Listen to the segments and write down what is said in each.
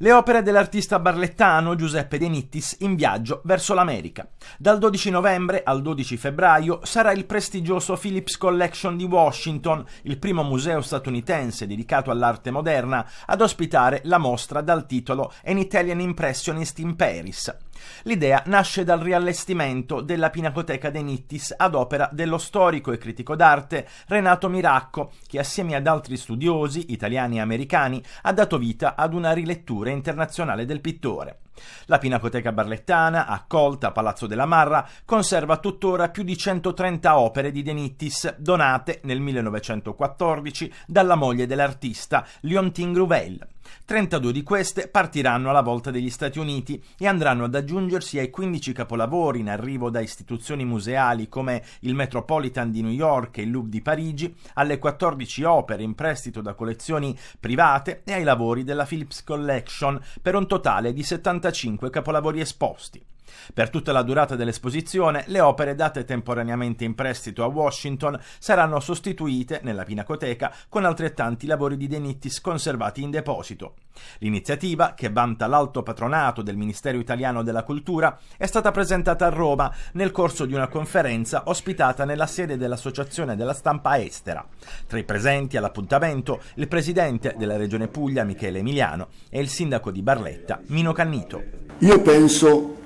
Le opere dell'artista barlettano Giuseppe De Nittis in viaggio verso l'America. Dal 12 novembre al 12 febbraio sarà il prestigioso Phillips Collection di Washington, il primo museo statunitense dedicato all'arte moderna, ad ospitare la mostra dal titolo An Italian Impressionist in Paris. L'idea nasce dal riallestimento della Pinacoteca dei Nittis ad opera dello storico e critico d'arte Renato Miracco, che assieme ad altri studiosi, italiani e americani, ha dato vita ad una rilettura internazionale del pittore. La Pinacoteca Barlettana, accolta a Palazzo della Marra, conserva tuttora più di 130 opere di De Nittis, donate nel 1914 dalla moglie dell'artista Leontine Grouvel. 32 di queste partiranno alla volta degli Stati Uniti e andranno ad aggiungersi ai 15 capolavori in arrivo da istituzioni museali come il Metropolitan di New York e il Louvre di Parigi, alle 14 opere in prestito da collezioni private e ai lavori della Philips Collection, per un totale di 75 capolavori esposti. Per tutta la durata dell'esposizione, le opere date temporaneamente in prestito a Washington saranno sostituite nella Pinacoteca con altrettanti lavori di Denittis conservati in deposito. L'iniziativa, che vanta l'alto patronato del Ministero italiano della cultura, è stata presentata a Roma nel corso di una conferenza ospitata nella sede dell'Associazione della Stampa Estera. Tra i presenti all'appuntamento il presidente della Regione Puglia Michele Emiliano e il sindaco di Barletta Mino Cannito. Io penso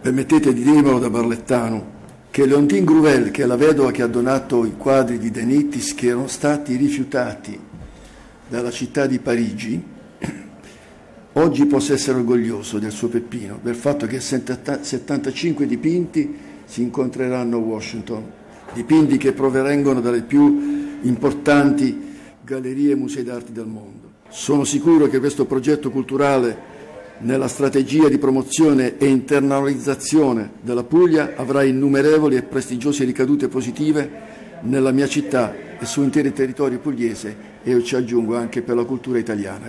permettete di dirmelo da barlettano, che Leontine Gruvel, che è la vedova che ha donato i quadri di Denitis, che erano stati rifiutati dalla città di Parigi, oggi possa essere orgoglioso del suo Peppino, del fatto che 75 dipinti si incontreranno a Washington, dipinti che provengono dalle più importanti gallerie e musei d'arte del mondo. Sono sicuro che questo progetto culturale nella strategia di promozione e internalizzazione della Puglia avrà innumerevoli e prestigiose ricadute positive nella mia città e su interi territori pugliese e io ci aggiungo anche per la cultura italiana.